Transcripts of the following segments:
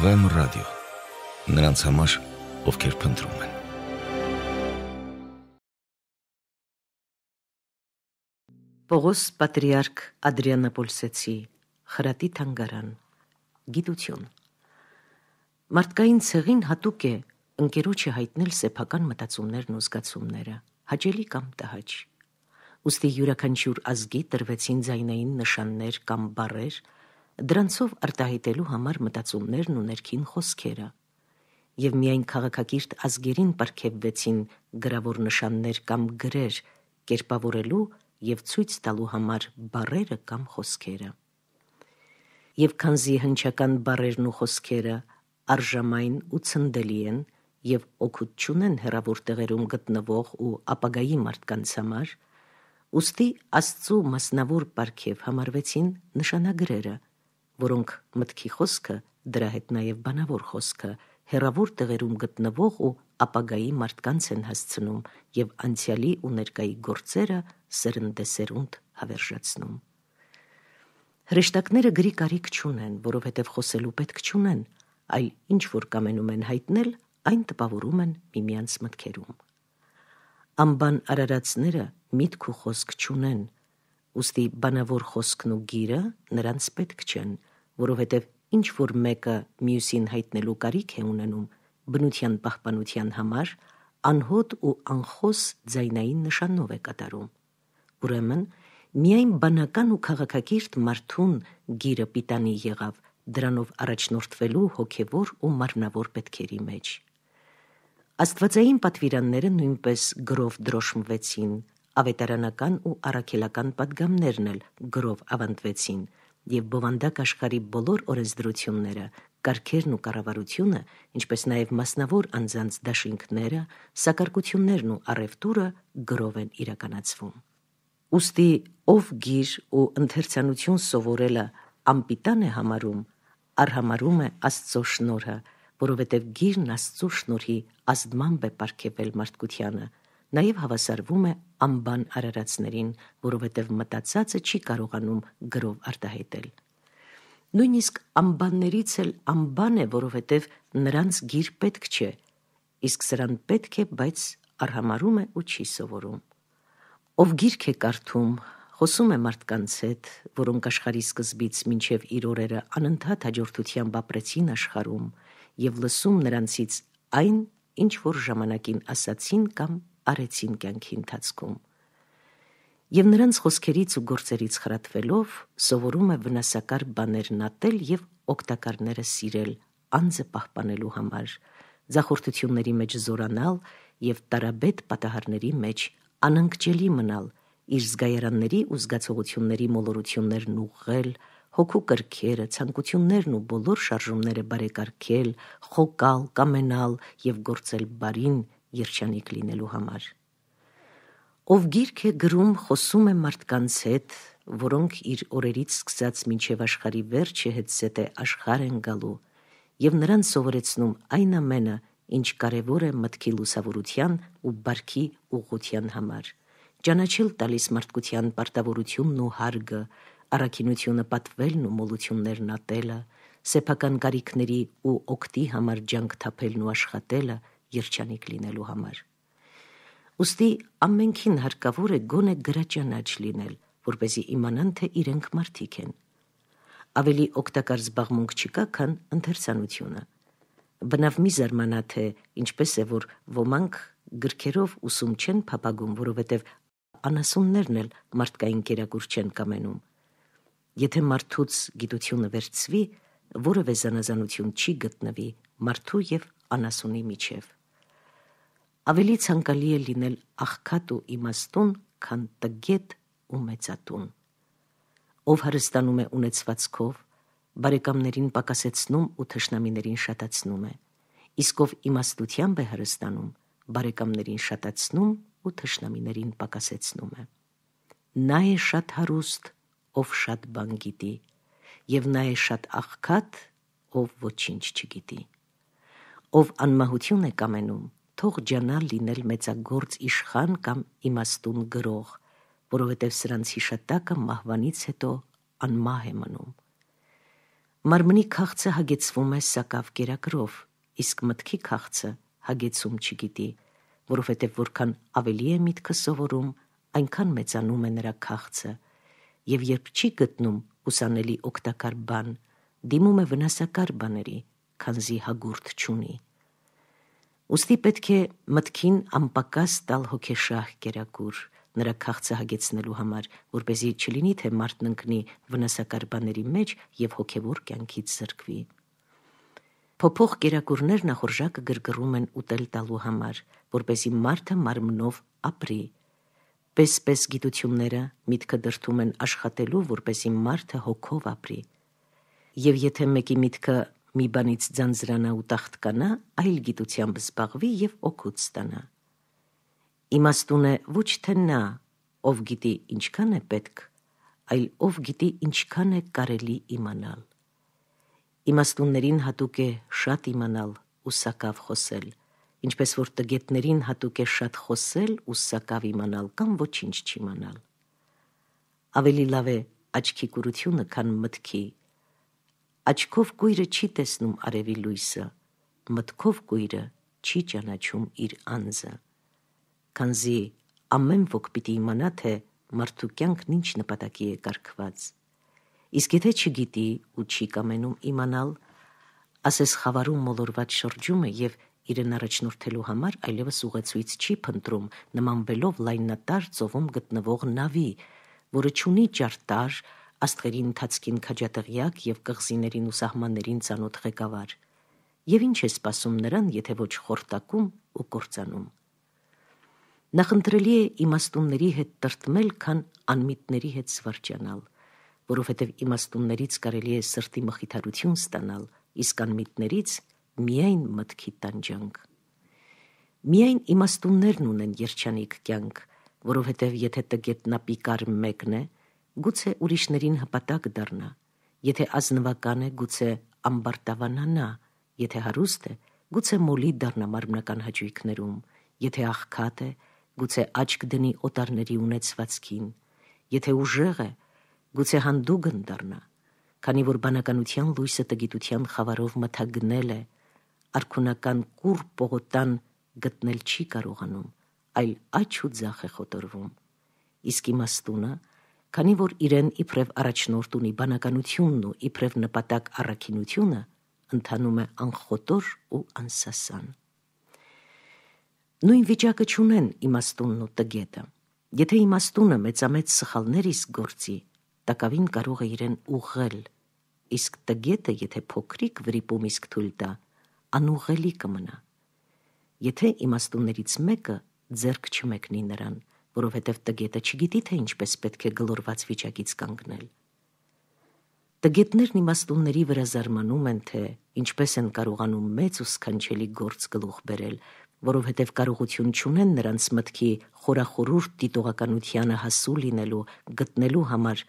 Վեմ ռադիո։ Նրանց համար, ովքեր փնտրում են։ Պողոս Պատրիարք Ադրիանապոլսեցի Խրատի թանգարան։ Գիտություն։ Մարդկային ցեղին հատուկ է ընկերոջը հայտնել սեփական մտածումներն ու զգացումները, հաճելի կամ տհաճ։ Ոստի յուրաքանչյուր ազգի տրվեցին ձայնային նշաններ կամ բառեր, դրանցով արտահայտելու համար մտածումներն ու ներքին խոսքերը եւ միայն քաղաքագիրտ ազգերին ապարգևվեցին գրավոր նշաններ կամ գրեր կերպավորելու եւ ցույց տալու համար բարերը կամ խոսքերը եւ քանզի հնչական բարերն ու խոսքերը արժամայն ու ցնդելի են եւ օգուտ չունեն հերավոր տեղերում գտնվող ու ապագայի մարդկանց համար, ուստի Աստծո մասնավոր պարգև համարվեցին նշանագրերը, որոնք մտքի խոսքը, դրա հետ նաև բանավոր խոսքը, հերավոր տեղերում գտնվող ու ապագայի մարդկանց են հասցնում եւ անցյալի ու ներկայի գործերը սերնդեսերունդ հավերժացնում։ Հրեշտակները գրի կարիք չունեն, որովհետև խոսելու պետք չունեն, այլ ինչ որ կամենում են հայտնել, այն տպավորում են միմյանց մտքերում։ Անբան արարածները միտք ու խոսք չունեն, ուստի բանավոր խոսքն ու գիրը նրանց պետք չեն, որովհետև ինչ որ մեկը մյուսին հայտնելու կարիք է ունենում բնության պահպանության համար, անհոտ ու անխոս ձայնային նշանով է կատարում։ Ուրեմն, միայն բանական ու քաղաքակիրթ մարդուն գիրը պիտանի եղավ դրանով առաջնորդվելու հոգևոր ու մարմնավոր պետքերի մեջ։ Աստվածային պատվիրանները նույնպես գրով դրոշմվեցին, ավետարանական ու առաքելական падգամներն էլ գրով ավանդվեցին, եւ բովանդակ աշխարի բոլոր օրենսդրությունները, կարգերն ու կառավարությունը, ինչպես նաեւ մասնավոր անձանց դաշինքները, սակարկություններն ու առևտուրը գրով են իրականացվում։ Ոստի ով գիր ու ընթերցանություն սովորելը ամպիտան է համարում, արհամարում է Աստծո շնորհը, որովհետև գիրն Աստծո շնորհի ազդմամբ է ապարգևել մարդկությանը, նաև հավասարվում է անբան արարածներին, որովհետև մտածածը չի կարողանում գրով արտահայտել։ Նույնիսկ անբաններից էլ անբան է, որովհետև նրանց գիր պետք չէ, իսկ սրան պետք է, բայց արհամարում է ու չի սովորում։ Ով գիրք է կարդում, խոսում է մարդկանց հետ, որոնք աշխարհի սկզբից մինչև իր օրերը անընդհատ հաջորդությամբ ապրեցին աշխարհում եւ լսում նրանցից այն, ինչ որ ժամանակին ասացին կամ արեցին կյանքի ընթացքում։ Եվ նրանց խոսքերից ու գործերից խրատվելով սովորում է վնասակար բաներ նատել եւ օգտակարները սիրել անձը պահպանելու համար, զախորտությունների մեջ զորանալ եւ տարաբետ պատահարների մեջ անընկճելի մնալ, իր զգայարանների ու զգացողությունների մոլորություններն ուղղել, հոգու կրքերը, ցանկություններն ու բոլոր շարժումները բարեկարգել, խոկալ, կամենալ եւ գործել բարին երջանիկ լինելու համար։ Ով գիրք է գրում, խոսում է մարդկանց հետ, որոնք իր օրերից սկսած մինչև աշխարի վերջը հետ զետե աշխար են գալու եւ նրան սովորեցնում այն ամենը, ինչ կարեւոր է մտքի լուսավորության ու բարքի ուղղության համար։ Ճանաչել տալիս մարդկության պարտավորությունն ու հարգը, առաքինությունը պատվելն ու մոլություններն ատելը, սեփական կարիքների ու օգտի համար ջանք թափելն ու աշխատելը, երջանիկ լինելու համար։ Ոստի ամենքին հարկավոր է գոնե գրաճանաչ լինել, որ เป զի իմանան, թե իրենք մարդիկ են։ Ավելի օգտակար զբաղմունք չկա, քան ընթերցանությունը։ Բնավ մի զարմանա թե ինչպես է որ ոմանք գրքերով ուսում չեն փապագում, որովհետև անասուններն էլ մարդկային կերակուր չեն կամենում։ Եթե մարդուց գիտությունը վերցվի, որևէ զանազանություն չի գտնվի մարդու եւ անասունի միջև ավելի ցանկալի է լինել աղքատ ու իմաստուն, քան տգետ ու մեծատուն։ Ով հարստանում է ունեցվածքով, բարեկամներին պակասեցնում ու թշնամիներին շատացնում է, իսկ ով իմաստությամբ է հարստանում, բարեկամներին շատացնում ու թշնամիներին պակասեցնում է։ Նա է շատ հարուստ, ով շատ բան գիտի, եւ նա է շատ աղքատ, ով ոչինչ չգիտի։ Ով անմահություն է կամենում, թող ջանալ լինել մեծագործ իշխան կամ իմաստուն գրող, որովհետև սրանց հիշատակը մահվանից հետո անմահ է մնում։ Մարմնի քաղցը հագեցվում է սակավ կերակրով, իսկ մտքի քաղցը հագեցում չգիտի, որովհետև որքան ավելի է միտքը սովորում, այնքան մեծանում է նրա քաղցը, եւ երբ չի գտնում ուսանելի օգտակար բան, դիմում է վնասակար բաների, քանզի հագուրտ չունի։ Ոստի պետք է մտքին անպակաս տալ հոգեշահ կերակուր նրա քաղցը հագեցնելու համար, որ เป զի չլինի թե մարդն ընկնի վնասակար բաների մեջ եւ հոգեվոր կյանքից զրկվի։ Փոփոխ կերակուրներ նախորժակը գրգռում են ուտել տալու համար, որ เป զի մարդը մարմնով ապրի։ Պես-պես գիտությունները միտքը դրթում են աշխատելու, որ เป զի մարդը հոգով ապրի։ Եվ եթե մեկի միտքը մի բանից ձանձրանա ու տախտկանա, այլ գիտությամբ զբաղվի եւ օգուտ ստանա։ Իմաստուն է ոչ թե նա, ով գիտի ինչքան է պետք, այլ ով գիտի ինչքան է կարելի իմանալ։ Իմաստուններին հատուկ է շատ իմանալ ու սակավ խոսել, ինչպես որ տգետներին հատուկ է շատ խոսել ու սակավ իմանալ կամ ոչինչ չիմանալ։ Ավելի լավ է աչքի կուրությունը, քան մտքի Աչքով գույրը չի տեսնում արևի լույսը, մտքով գույրը չի ճանաչում իր անձը։ Կանզի ամեն ոք պիտի իմանա, թե մարդու կյանքն ինչ նպատակի է կարգված։ Իսկ եթե չգիտի ու չի կամենում իմանալ, ասես խավարում մոլորված շրջում է եւ իրեն առաջնորդելու համար այլևս ուղեցույց չի փնտրում նմանվելով լայնատար ծովում գտնվող նավի, որը ճունի ճարտար, աստղերի ընթացքին քաջատեղյակ եւ կղզիներին ու սահմաններին ցանոթ ղեկավար։ Եվ ինչ է սпасում նրան, եթե ոչ խորտակում ու կործանում։ Նախընտրելի է իմաստունների հետ տրտմել, քան անմիտների հետ սվարճանալ, որովհետև իմաստուններից կարելի է սրտի մխիթարություն ստանալ, իսկ անմիտներից միայն մտքի տանջանք։ Միայն իմաստուններն ունեն երջանիկ կյանք, որովհետև եթե տգետնապի կար մեկն է, գուցե ուրիշներին հպատակ դառնա, եթե ազնվական է, գուցե ամբարտավանանա, եթե հարուստ է, գուցե մոլի դառնա մարմնական հաճույքներում, եթե աղքատ է, գուցե աչք դնի օտարների ունեցվածքին, եթե ուժեղ է, գուցե հանդուգն դառնա, քանի որ բանականության լույսը տգիտության խավարով մթագնել է, արքունական կուր պողոտան գտնել չի կարողանում, այլ աչ ու ձախ է խոտորվում։ Իսկ իմաստունը, քանի որ իրեն իբրև առաջնորդ ունի բանականությունն ու իբրև նպատակ առաքինությունը, ընդանում է անխոտոր ու անսասան։ Նույն վիճակը ճունեն իմաստունն ու տգետը։ Եթե իմաստունը մեծամեծ սխալներից գործի, տակավին կարող է իրեն ուղղել, իսկ տգետը, եթե փոքրիկ վրիպում իսկ թույլ տա, անուղելի կմնա։ Եթե իմաստուններից մեկը ձերք չմեկնի նրան, որովհետև տգետը չգիտի թե ինչպես պետք է գլորված վիճակից կանգնել։ Տգետներն իմաստունների վրա զարմանում են, թե ինչպես են կարողանում մեծ ու սքանչելի գործ գլուխ բերել, որովհետև կարողություն չունեն նրանց մտքի խորախորուր դիտողականությանը հասու լինելու, գտնելու համար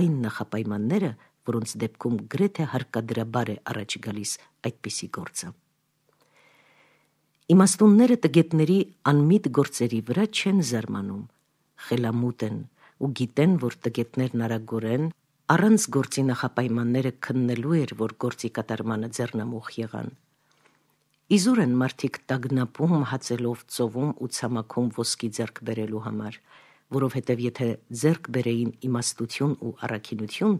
այն նախապայմանները, որոնց դեպքում գրեթե հարկադրաբար է առաջ գալիս այդպիսի գործը։ Իմաստունները տգետների անմիտ գործերի վրա չեն զարմանում, խելամուտ են ու գիտեն, որ տգետներն արագորեն առանց գործի նախապայմանները քննելու էր, որ գործի կատարմանը ձեռնամուխ եղան։ Իզուր են մարդիկ տագնապում, հացելով, ծովում ու ցամաքում ոսկի ձեռք բերելու համար, որովհետև եթե ձեռք բերեին իմաստություն ու առաքինություն,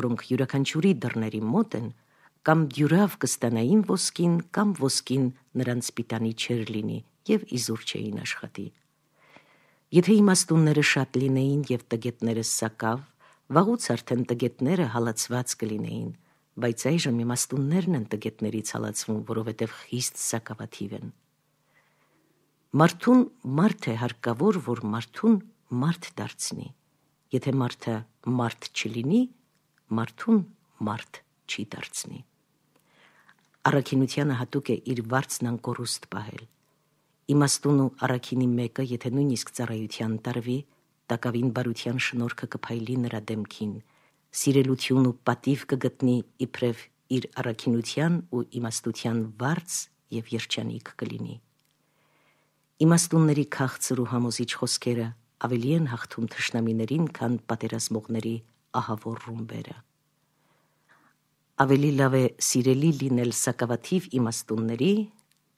որոնք յուրաքանչյուրի դռների մոտ են, կամ դյուրավ կստանային ոսկին կամ ոսկին նրանց պիտանի չեր լինի եւ իզուր չէին աշխատի։ Եթե իմաստունները շատ լինեին եւ տգետները սակավ, վաղուց արդեն տգետները հալածված կլինեին, բայց այժմ իմաստուններն են տգետներից հալածվում, որովհետև խիստ սակավաթիվ են։ Մարդուն մարդ է հարկավոր, որ մարդուն մարդ դարձնի։ Եթե մարդը մարդ չլինի, մարդուն մարդ չի դարձնի առաքինությանը հատուկ է իր վարձն անկորուստ պահել։ Իմաստուն ու առաքինի մեկը, եթե նույնիսկ ծառայության տարվի, տակավին բարության շնորհքը կփայլի նրա դեմքին, սիրելություն ու պատիվ կգտնի իբրև իր առաքինության ու իմաստության վարձ եւ երջանիկ կլինի։ Իմաստունների քաղցր ու համոզիչ խոսքերը ավելի են հաղթում թշնամիներին, քան պատերազմողների ահավոր ռումբերը ավելի լավ է սիրելի լինել սակավաթիվ իմաստունների,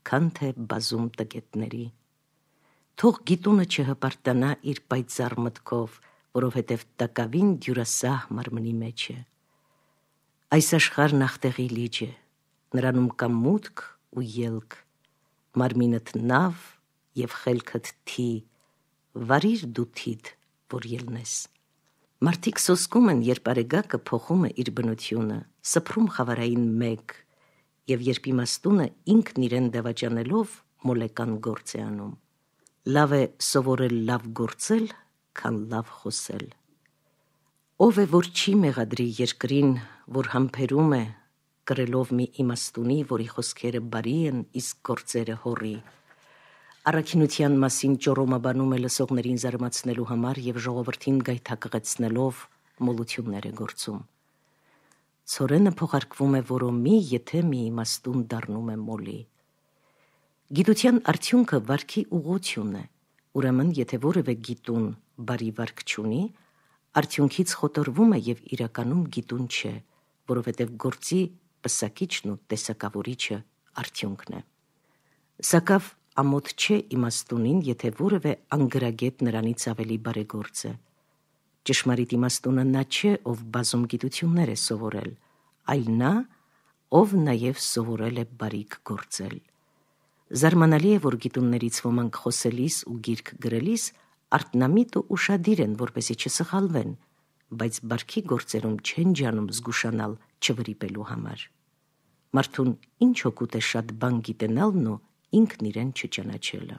քան թե բազում տգետների։ Թող գիտունը չհպարտանա իր պայծառ մտքով, որովհետև տակավին դյուրասահ մարմնի մեջ է։ Այս աշխարհն ախտեղի լիճ է, նրանում կա մուտք ու ելք։ Մարմինդ նավ եւ խելքդ թի, վարիր դու թիդ, որ ելնես։ Մարդիկ սոսկում են, երբ արեգակը փոխում է իր բնությունը, սփռում խավարային մեկ, եւ երբ իմաստունը ինքն իրեն դավաճանելով մոլեկան գործ է անում։ Լավ է սովորել լավ գործել, քան լավ խոսել։ Ով է որ չի մեղադրի երկրին, որ համբերում է, գրելով մի իմաստունի, որի խոսքերը բարի են, իսկ գործերը հորի։ Առաքինության մասին ճորոմաբանում է լսողներին զարմացնելու համար եւ ժողովրդին գայթակղեցնելով մոլություններ է գործում։ Ցորենը փոխարկվում է որոմի, եթե մի իմաստուն դառնում է մոլի։ Գիտության արդյունքը վարքի ուղությունն է։ Ուրեմն, եթե որևէ գիտուն բարի վարք չունի, արդյունքից խոտորվում է եւ իրականում գիտուն չէ, որովհետեւ գործի պսակիչն ու տեսակավորիչը արդյունքն է։ Սակավ ամոթ չէ իմաստունին, եթե որևէ անգրագետ նրանից ավելի բարեգործ է։ Ճշմարիտ իմաստունը նա չէ, ով բազում գիտություններ է սովորել, այլ նա, ով նաև սովորել է բարիք գործել։ Զարմանալի է, որ գիտուններից ոմանք խոսելիս ու գիրք գրելիս արտնամիտ ու ուրشادիր են, որպեսի չսխալվեն, բայց բարքի գործերում չեն ջանում զգուշանալ չվրիպելու համար։ Մարդուն ինչ օգուտ է շատ բան գիտենալն ու ինքն իրեն չճանաչելը։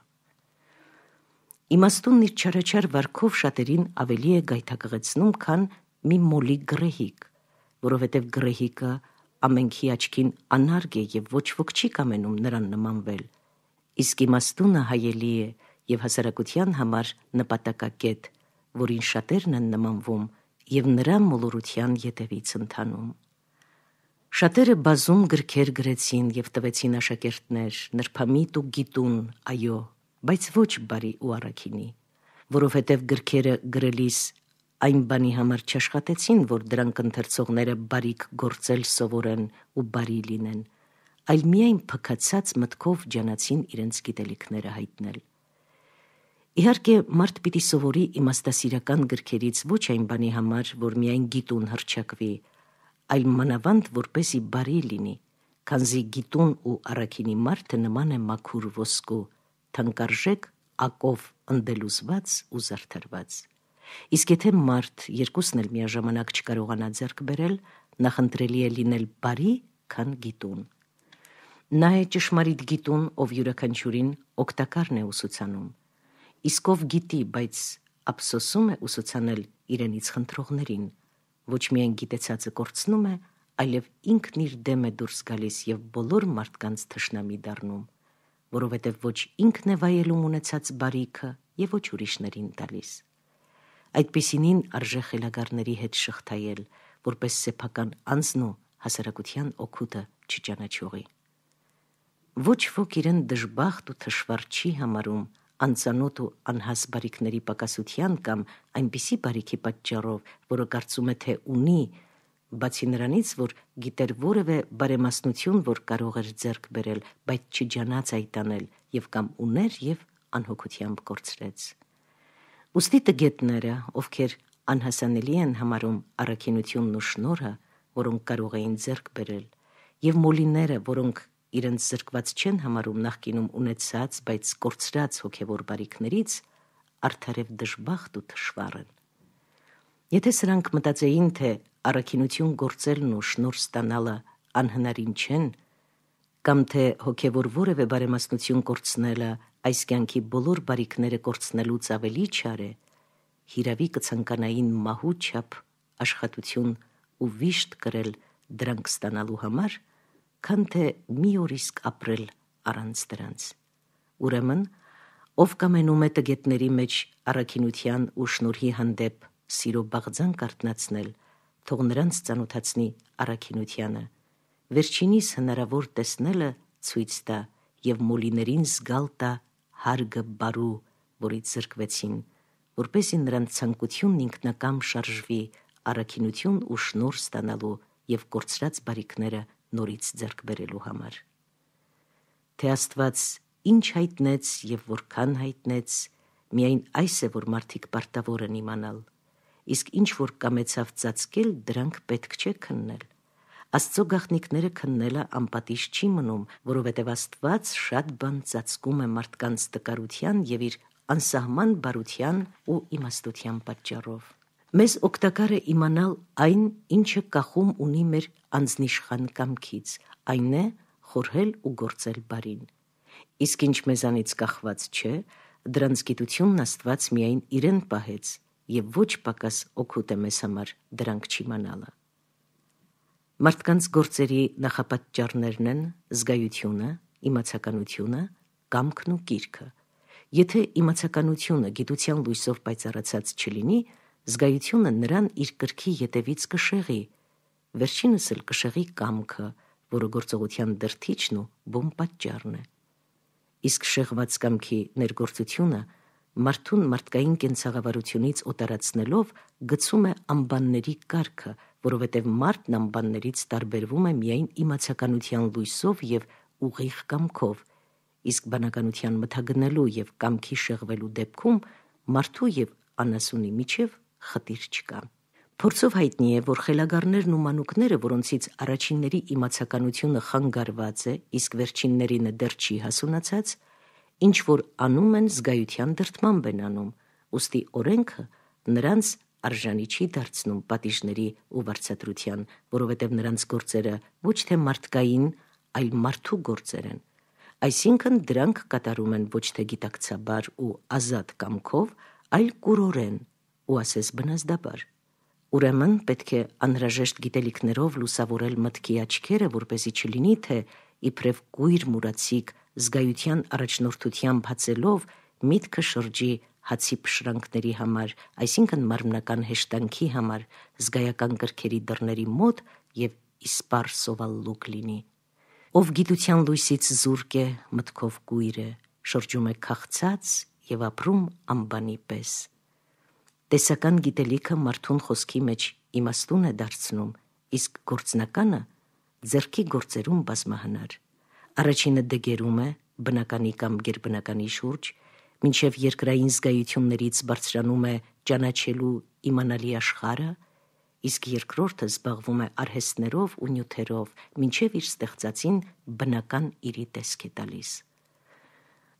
Իմաստունն իր չարաչար վարքով շատերին ավելի է գայթակղեցնում, քան մի մոլի գրեհիկ, որովհետև գրեհիկը ամենքի աչքին անարգ է եւ ոչ ոք չի կամենում նրան նմանվել։ Իսկ իմաստունը հայելի է եւ հասարակության համար նպատակակետ, որին շատերն են նմանվում եւ նրա մոլորության յետևից ընթանում։ Շատերը բազում գրքեր գրեցին եւ տվեցին աշակերտներ, նրբամիտ ու գիտուն, այո, բայց ոչ բարի ու առաքինի, որովհետև գրքերը գրելիս այն բանի համար չաշխատեցին, որ դրանք ընթերցողները բարիք գործել սովորեն ու բարի լինեն, այլ միայն փքացած մտքով ջանացին իրենց գիտելիքները հայտնել։ Իհարկե մարդ պիտի սովորի իմաստասիրական գրքերից ոչ այն բանի համար, որ միայն գիտուն հրճակվի, այլ մանավանդ որպեսի բարի լինի, քանզի գիտուն ու առաքինի մարդը նման է մաքուր ոսկու, թանկարժեք ակով ընդելուզված ու զարդարված։ Իսկ եթե մարդ երկուսն էլ միաժամանակ չկարողանա ձեռք բերել, նախընտրելի է լինել բարի, քան գիտուն։ Նա է ճշմարիտ գիտուն, ով յուրաքանչյուրին օգտակարն է ուսուցանում։ Իսկ ով գիտի, բայց ափսոսում է ուսուցանել իրենից խնդրողներին, ոչ միայն գիտեցածը կորցնում է, այլև ինքն իր դեմ է դուրս գալիս եւ բոլոր մարդկանց թշնամի դառնում, որովհետեւ ոչ ինքն է վայելում ունեցած բարիքը եւ ոչ ուրիշներին տալիս։ Այդպիսինին արժե խելագարների հետ շղթայել, որպես սեփական անձն ու հասարակության օգուտը չճանաչողի։ Ոչ ոք իրեն դժբախտ ու թշվառ չի համարում, անծանոթ ու անհաս բարիքների պակասության կամ այնպիսի բարիքի պատճառով, որը կարծում է թե ունի, բացի նրանից, որ գիտեր որևէ բարեմասնություն, որ կարող էր ձեռք բերել, բայց չջանաց այդ անել եւ կամ ուներ եւ անհոգությամբ կորցրեց։ Ոստի տգետները, ովքեր անհասանելի են համարում առաքինությունն ու շնորհը, որոնք կարող էին ձեռք բերել, եւ մոլիները, որոնք իրենց զրկված չեն համարում նախկինում ունեցած, բայց կորցրած հոգևոր բարիքներից, արդարև դժբախտ ու թշվառ են։ Եթե սրանք մտածեին, թե առաքինություն գործելն ու շնոր ստանալը անհնարին չեն, կամ թե հոգևոր որևէ բարեմաստություն կորցնելը այս կյանքի բոլոր բարիքները կորցնելուց ավելի չար է, հիրավի կցանկանային մահու չափ աշխատություն ու վիշտ կրել դրանք ստանալու համար, քան թե մի օր իսկ ապրել առանց դրանց։ Ուրեմն, ով կամենում է տգետների մեջ առաքինության ու շնորհի հանդեպ սիրո բաղձան կարտնացնել, թող նրանց ծանոթացնի առաքինությանը։ Վերջինիս հնարավոր տեսնելը ցույց տա եւ մոլիներին զգալ տա հարգը բարու, որից զրկվեցին, որպեսի նրանց ցանկությունն ինքնակամ շարժվի առաքինություն ու շնոր ստանալու եւ կորցրած բարիքները նորից ձեռք բերելու համար։ Թե Աստված ինչ հայտնեց եւ որքան հայտնեց, միայն այս է որ մարդիկ պարտավոր են իմանալ։ Իսկ ինչ որ կամեցավ ծածկել, դրանք պետք չէ քննել։ Աստծո գաղտնիքները քննելը անպատիժ չի մնում, որովհետև Աստված շատ բան ծածկում է մարդկանց տկարության եւ իր անսահման բարության ու իմաստության պատճառով մեզ օգտակար է իմանալ այն, ինչը կախում ունի մեր անznիշխան կամքից, այն է խորհել ու գործել բարին։ Իսկ ինչ մեզանից կախված չէ, դրանց գիտությունն Աստված միայն իրեն պահեց եւ ոչ պակաս օգուտ է մեզ համար դրանք չիմանալը։ Մարդկանց գործերի նախապատճառներն են զգայությունը, իմացականությունը, կամքն ու կիրքը։ Եթե իմացականությունը գիտության լույսով պայծառացած չլինի, զգայությունը նրան իր կրքի ետևից կշեղի, վերջինս էլ կշեղի կամքը, որը գործողության դրթիչն ու բոմ պատճառն է։ Իսկ շեղված կամքի ներգործությունը մարդուն մարդկային կենցաղավարությունից օտարացնելով գցում է ամբանների կարգը, որովհետև մարդն ամբաններից տարբերվում է միայն իմացականության լույսով եւ ուղիղ կամքով, իսկ բանականության մթագնելու եւ կամքի շեղվելու դեպքում մարդու եւ անասունի միջև խտիր չկա։ Փորձով հայտնի է, որ խելագարներն ու մանուկները, որոնցից առաջինների իմացականությունը խանգարված է, իսկ վերջիններին դեռ չի հասունացած, ինչ որ անում են զգայության դրդմամբ են անում, ուստի օրենքը նրանց արժանի չի դարձնում պատիժների ու վարձատրության, որովհետև նրանց գործերը ոչ թե մարդկային, այլ մարդու գործեր են։ Այսինքն դրանք կատարում են ոչ թե գիտակցաբար ու ազատ կամքով, այլ կուրորեն, ու ասես բնազդաբար։ Ուրեմն պետք է անհրաժեշտ գիտելիքներով լուսավորել մտքի աչքերը, որպեսի չլինի թե իբրև գույր մուրացիկ զգայության առաջնորդությամբ հացելով միտքը շրջի հացի փշրանքների համար, այսինքն մարմնական հեշտանքի համար, զգայական կրքերի դռների մոտ եւ իսպար սովալլուկ լինի։ Ով գիտության լույսից զուրկ է, մտքով գույր է, շրջում է քաղցած եւ ապրում ամբանի պես։ Տեսական գիտելիքը մարդուն խոսքի մեջ իմաստուն է դարձնում, իսկ գործնականը ձերքի գործերում բազմահնար։ Առաջինը դեգերում է բնականի կամ գերբնականի շուրջ, մինչև երկրային զգայություններից բարձրանում է ճանաչելու իմանալի աշխարը, իսկ երկրորդը զբաղվում է արհեստներով ու նյութերով, մինչև իր ստեղծածին բնական իրի տեսք է տալիս։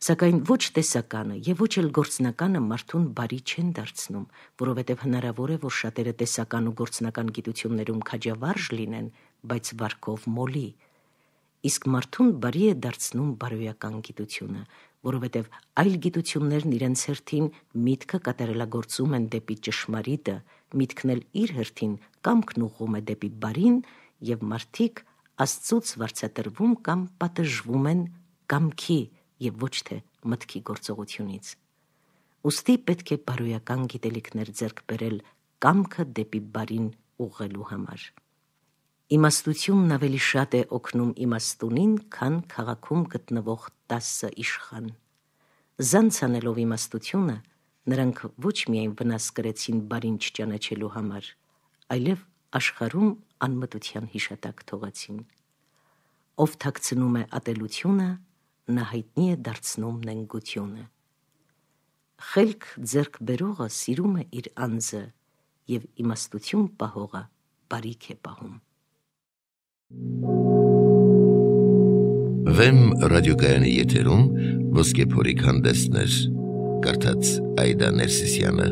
Սակայն ոչ տեսականը եւ ոչ էլ գործնականը մարդուն բարի չեն դարձնում, որովհետեւ հնարավոր է, որ շատերը տեսական ու գործնական գիտություններում քաջավարժ լինեն, բայց վարկով մոլի։ Իսկ մարդուն բարի է դարձնում բարոյական գիտությունը, որովհետև այլ գիտություններն իրենց հերթին միտքը կատարելագործում են դեպի ճշմարիտը, միտքն էլ իր հերթին կամքն ուղղում է դեպի բարին եւ մարդիկ աստծուց վարչատրվում կամ պատժվում են կամքի եւ ոչ թե մտքի գործողությունից։ Ոստի պետք է բարոյական գիտելիքներ ձեռք բերել կամքը դեպի բարին ուղղելու համար։ Իմաստությունն ավելի շատ է օգնում իմաստունին, քան քաղաքում գտնվող 10 իշխան։ Զանցանելով իմաստությունը, նրանք ոչ միայն վնաս կրեցին բարին չճանաչելու համար, այլև աշխարհում անմտության հիշատակ թողացին։ Ով թաքցնում է ատելությունը, նա հայտնի է դարձնում նենգությունը։ Խելք ձերկ բերողը սիրում է իր անձը եւ իմաստություն պահողը բարիք է պահում։ Վեմ ռադիոգայանի եթերում ոսկեփորիկ հանդեսներ, կարդաց Այդա Ներսիսյանը